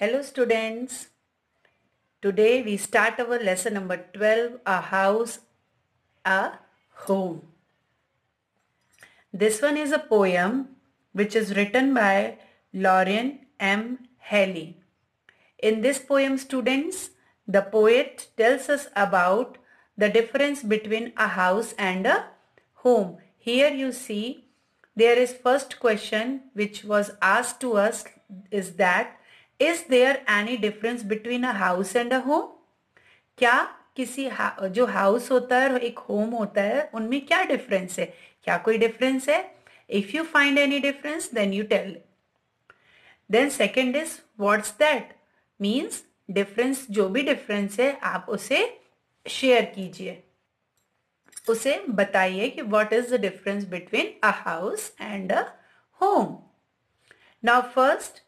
Hello students. Today we start our lesson number 12, a house, a home. This one is a poem which is written by Lauren M. Haley. In this poem students, the poet tells us about the difference between a house and a home. Here you see there is first question which was asked to us is that is there any difference between a house and a home क्या किसी हा, जो house होता है और एक home होता है उनमें क्या डिफरेंस है क्या कोई डिफरेंस है if you find any difference then you tell then second is what's that means difference जो भी डिफरेंस है आप उसे शेयर कीजिए उसे बताइए कि what is the difference between a house and a home now first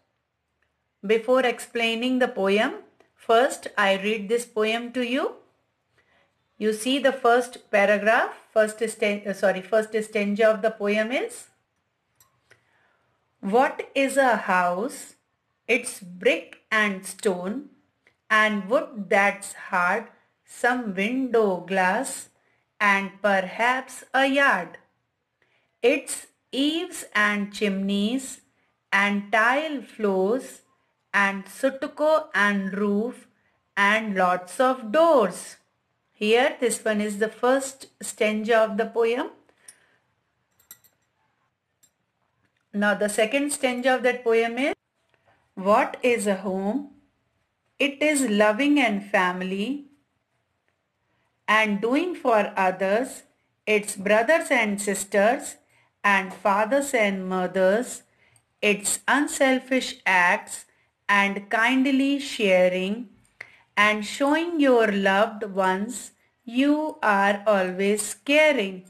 Before explaining the poem, first I read this poem to you. You see the first paragraph, first stanza, uh, sorry, first stanza of the poem is What is a house? It's brick and stone and wood that's hard, some window glass and perhaps a yard. Its eaves and chimneys and tile floors and sutuko and roof and lots of doors. Here this one is the first stanza of the poem. Now the second stanza of that poem is What is a home? It is loving and family and doing for others, its brothers and sisters and fathers and mothers, its unselfish acts, and kindly sharing and showing your loved ones you are always caring.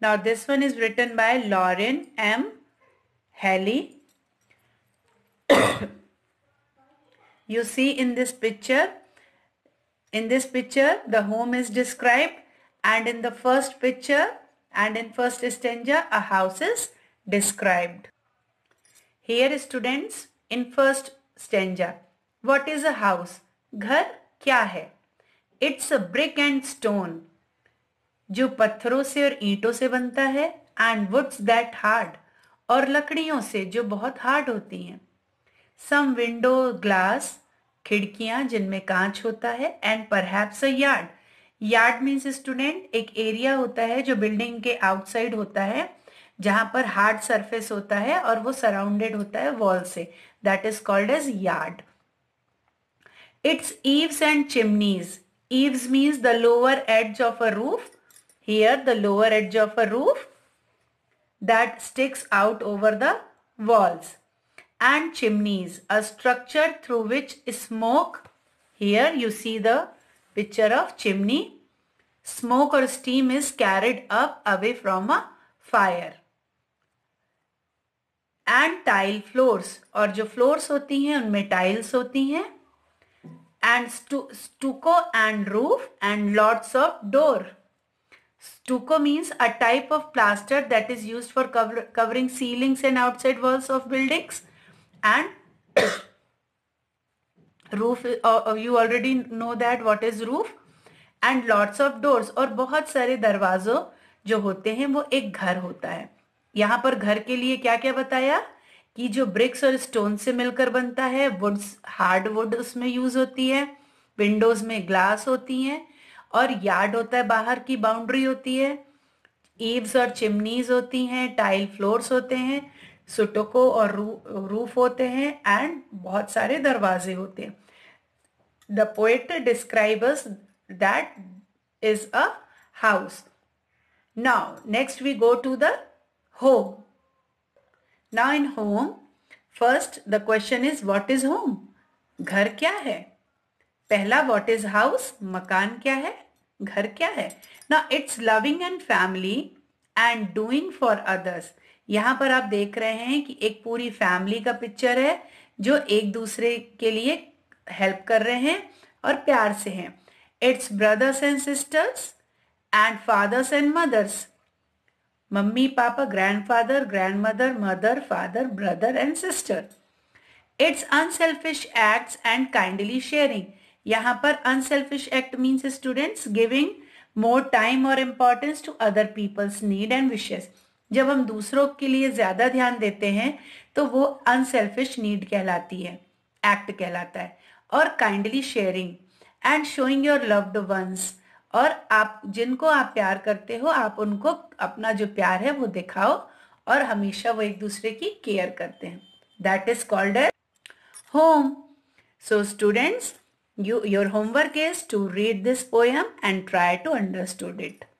Now this one is written by Lauren M. Haley. you see in this picture, in this picture the home is described and in the first picture and in first stanza a house is described. Here students in first stanza what is a house घर क्या है it's a brick and stone जो पत्थरों से और ईंटों से बनता है एंड वुड्स दैट हार्ड और लकड़ियों से जो बहुत हार्ड होती हैं सम विंडो ग्लास खिड़कियां जिनमें कांच होता है and perhaps a yard yard means student एक एरिया होता है जो बिल्डिंग के आउटसाइड होता है जहां पर हार्ड सरफेस होता है और वो सराउंडेड होता है वॉल से that is called as yard. Its eaves and chimneys. Eaves means the lower edge of a roof. Here the lower edge of a roof that sticks out over the walls. And chimneys, a structure through which smoke. Here you see the picture of chimney. Smoke or steam is carried up away from a fire. And tile floors और जो floors होती हैं उनमें tiles होती हैं and stucco and roof and lots of door stucco means a type of plaster that is use for covering ceilings and outside walls of buildings and roof you already know that what is roof and lots of doors और बहुत सारे दरवाजों जो होते हैं वो एक घर होता है यहाँ पर घर के लिए क्या क्या बताया कि जो ब्रिक्स और स्टोन से मिलकर बनता है वुड्स हार्ड वुड उसमें यूज होती है विंडोज में ग्लास होती हैं और यार्ड होता है बाहर की बाउंड्री होती है ईव्स और चिमनीज होती हैं टाइल फ्लोर्स होते हैं सुटोको और रू, रूफ होते हैं एंड बहुत सारे दरवाजे होते हैं the poet describe that is a house now next we go to the home. Now in home, first the question is what is home? घर क्या है पहला वॉट इज हाउस मकान क्या है घर क्या है ना it's loving and family and doing for others यहाँ पर आप देख रहे हैं कि एक पूरी फैमिली का पिक्चर है जो एक दूसरे के लिए हेल्प कर रहे हैं और प्यार से हैं its brothers and sisters and fathers and mothers mummy papa grandfather grandmother mother father brother and sister its unselfish acts and kindly sharing यहां पर unselfish act means students giving more time और importance to other people's need and विशेष जब हम दूसरों के लिए ज्यादा ध्यान देते हैं तो वो अनसेल्फिश नीड कहलाती है एक्ट कहलाता है और kindly sharing and showing your loved ones ones और आप जिनको आप प्यार करते हो आप उनको अपना जो प्यार है वो दिखाओ और हमेशा वो एक दूसरे की केयर करते हैं that is called as home so students you your homework is to read this poem and try to understood it